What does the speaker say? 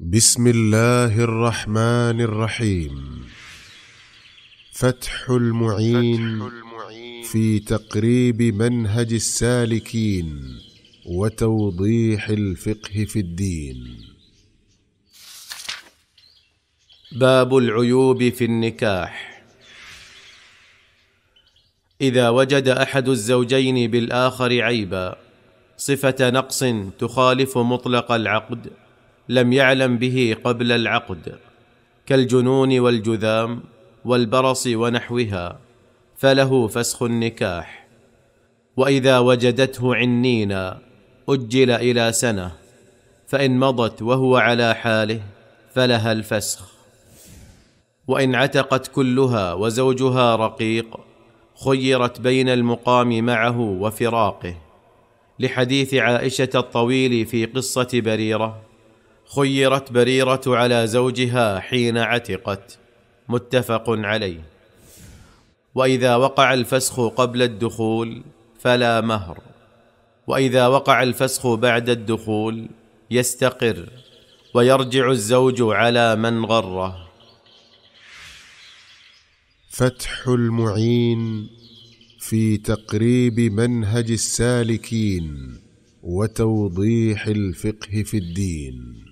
بسم الله الرحمن الرحيم فتح المعين, في تقريب منهج السالكين وتوضيح الفقه في الدين باب العيوب في النكاح اذا وجد احد الزوجين بالاخر عيبا صفه نقص تخالف مطلق العقد لم يعلم به قبل العقد كالجنون والجذام والبرص ونحوها فله فسخ النكاح واذا وجدته عنينا اجل الى سنه فان مضت وهو على حاله فلها الفسخ وان عتقت كلها وزوجها رقيق خيرت بين المقام معه وفراقه لحديث عائشه الطويل في قصه بريره خيرت بريره على زوجها حين عتقت متفق عليه واذا وقع الفسخ قبل الدخول فلا مهر واذا وقع الفسخ بعد الدخول يستقر ويرجع الزوج على من غره فتح المعين في تقريب منهج السالكين وتوضيح الفقه في الدين